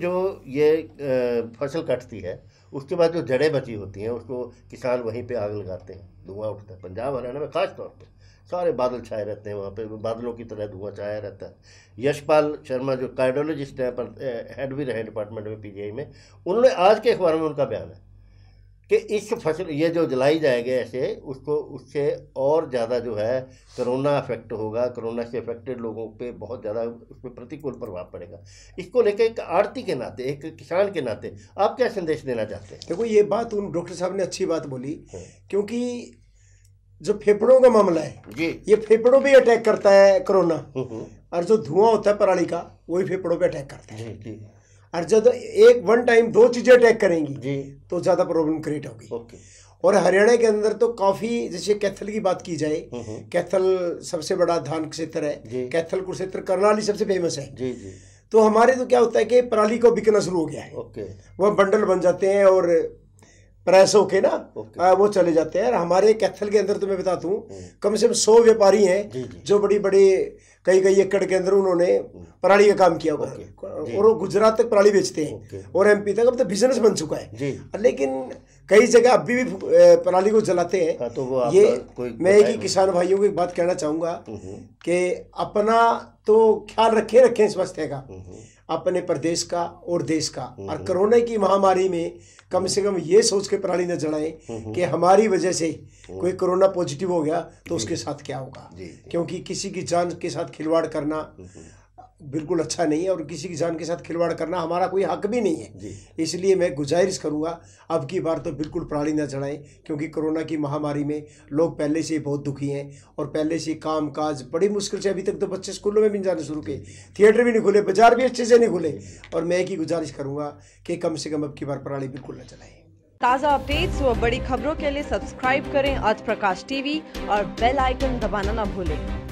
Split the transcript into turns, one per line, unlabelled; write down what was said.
जो ये फसल कटती है उसके बाद जो जड़ें बची होती हैं उसको किसान वहीं पे आग लगाते हैं धुआं उठता है पंजाब हरियाणा में खास तौर पे सारे बादल छाए रहते हैं वहाँ पे बादलों की तरह धुआं छाया रहता है यशपाल शर्मा जो कार्डोलॉजिस्ट हैं पर हेड भी रहे डिपार्टमेंट में पीजीआई में उन्होंने आज के अखबार में उनका बयान है कि इस फसल ये जो जलाई जाएगी ऐसे उसको उससे और ज़्यादा जो है कोरोना अफेक्ट होगा कोरोना से अफेक्टेड लोगों पे बहुत ज़्यादा उस पर प्रतिकूल प्रभाव पड़ेगा इसको लेकर एक आरती
के नाते एक किसान के नाते आप क्या संदेश देना चाहते हैं देखो ये बात उन डॉक्टर साहब ने अच्छी बात बोली हाँ। क्योंकि जो फेफड़ों का मामला है जी ये फेफड़ों पर अटैक करता है कोरोना हम्म, हम्म। और जो धुआं होता है पराली का वही फेफड़ों पर अटैक करता है और जब एक वन टाइम दो चीज़ें अटैक करेंगी जी तो ज़्यादा प्रॉब्लम क्रिएट होगी ओके और हरियाणा के अंदर तो काफ़ी जैसे कैथल की बात की जाए हम्म, हम्म। कैथल सबसे बड़ा धान क्षेत्र है कैथल कुरुक्षेत्र करनाली सबसे फेमस है जी जी तो हमारे तो क्या होता है कि पराली को बिकना शुरू हो गया है ओके वह बंडल बन जाते हैं और प्रेस होके ना okay. आ, वो चले जाते हैं हमारे कैथल के अंदर तो मैं बताता हूँ हम्म। कम से कम सौ व्यापारी हैं जो बड़ी बड़ी कई कई एकड़ के अंदर उन्होंने हम्म। पराली का काम किया हुआ okay. और वो गुजरात तक पराली बेचते हैं okay. और एमपी तक अब तो बिजनेस बन चुका है लेकिन कई जगह अभी भी पराली को जलाते हैं हाँ, तो वो ये मैं एक ही किसान भाइयों को एक बात कहना चाहूंगा हम्म। कि अपना तो ख्याल रखे रखे स्वास्थ्य का अपने प्रदेश का और देश का हम्म, और हम्म। कोरोना की महामारी में कम से कम ये सोच के प्रणाली न जड़ाएं
हम्म, कि हमारी वजह
से कोई कोरोना पॉजिटिव हो गया तो उसके साथ क्या होगा क्योंकि किसी की जान के साथ खिलवाड़ करना बिल्कुल अच्छा नहीं है और किसी की जान के साथ खिलवाड़ करना हमारा कोई हक भी नहीं है इसलिए मैं गुजारिश करूंगा अब की बार तो बिल्कुल प्राणी ना चढ़ाएं क्योंकि कोरोना की महामारी में लोग पहले से ही बहुत दुखी हैं और पहले से काम काज बड़ी मुश्किल से अभी तक तो बच्चे स्कूलों में भी जाने शुरू किए थिएटर भी नहीं खुले बाजार भी अच्छे से नहीं खुले और मैं एक ही गुजारिश करूँगा कि कम से कम अब की बार प्राणी बिल्कुल ना चलाएं ताज़ा अपडेट्स व बड़ी खबरों के लिए सब्सक्राइब करें आज प्रकाश टीवी और बेल आइकन दबाना ना भूलें